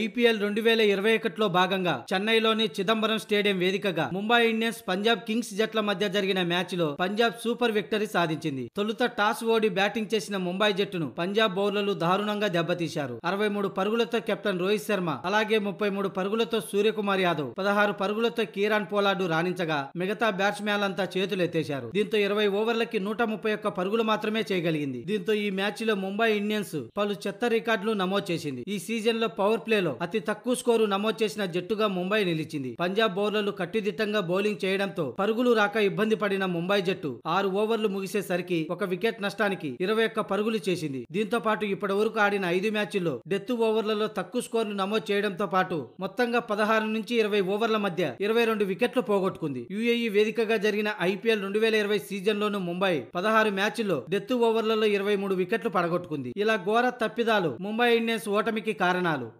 IPL రెండు వేల ఇరవై ఒకటిలో భాగంగా చెన్నైలోని చిదంబరం స్టేడియం వేదికగా ముంబై ఇండియన్స్ పంజాబ్ కింగ్స్ జట్ల మధ్య జరిగిన మ్యాచ్లో పంజాబ్ సూపర్ విక్టరీ సాధించింది తొలుత టాస్ ఓడి బ్యాటింగ్ చేసిన ముంబై జట్టును పంజాబ్ బౌలర్లు దారుణంగా దెబ్బతీశారు అరవై మూడు పరుగులతో కెప్టెన్ రోహిత్ శర్మ అలాగే ముప్పై మూడు పరుగులతో సూర్యకుమార్ యాదవ్ పదహారు పరుగులతో కీరాన్ పోలాడు రాణించగా మిగతా బ్యాట్స్మెన్లంతా చేతులెత్తేశారు దీంతో ఇరవై ఓవర్లకి నూట ముప్పై ఒక్క పరుగులు మాత్రమే చేయగలిగింది దీంతో ఈ మ్యాచ్ లో ముంబై ఇండియన్స్ పలు చెత్త రికార్డులు నమోదు చేసింది ఈ సీజన్లో పవర్ ప్లే ప్లేలో అతి తక్కువ స్కోరు నమోదు చేసిన జట్టుగా ముంబై నిలిచింది పంజాబ్ బౌలర్లు కట్టుదిట్టంగా బౌలింగ్ చేయడంతో పరుగులు రాక ఇబ్బంది పడిన ముంబై జట్టు ఆరు ఓవర్లు ముగిసేసరికి ఒక వికెట్ నష్టానికి ఇరవై ఒక్క పరుగులు చేసింది దీంతో పాటు ఇప్పటి వరకు ఆడిన ఐదు మ్యాచ్ల్లో డెత్ ఓవర్లలో తక్కువ స్కోర్ను నమోదు చేయడంతో పాటు మొత్తంగా పదహారు నుంచి ఇరవై ఓవర్ల మధ్య ఇరవై రెండు వికెట్లు పోగొట్టుకుంది యుఏఈ వేదికగా జరిగిన ఐపీఎల్ రెండు వేల ఇరవై సీజన్లోనూ ముంబై పదహారు మ్యాచ్ల్లో డెత్ ఓవర్లలో ఇరవై మూడు వికెట్లు పడగొట్టుకుంది ఇలా ఘోర తప్పిదాలు ముంబై ఇండియన్స్ ఓటమికి కారణాలు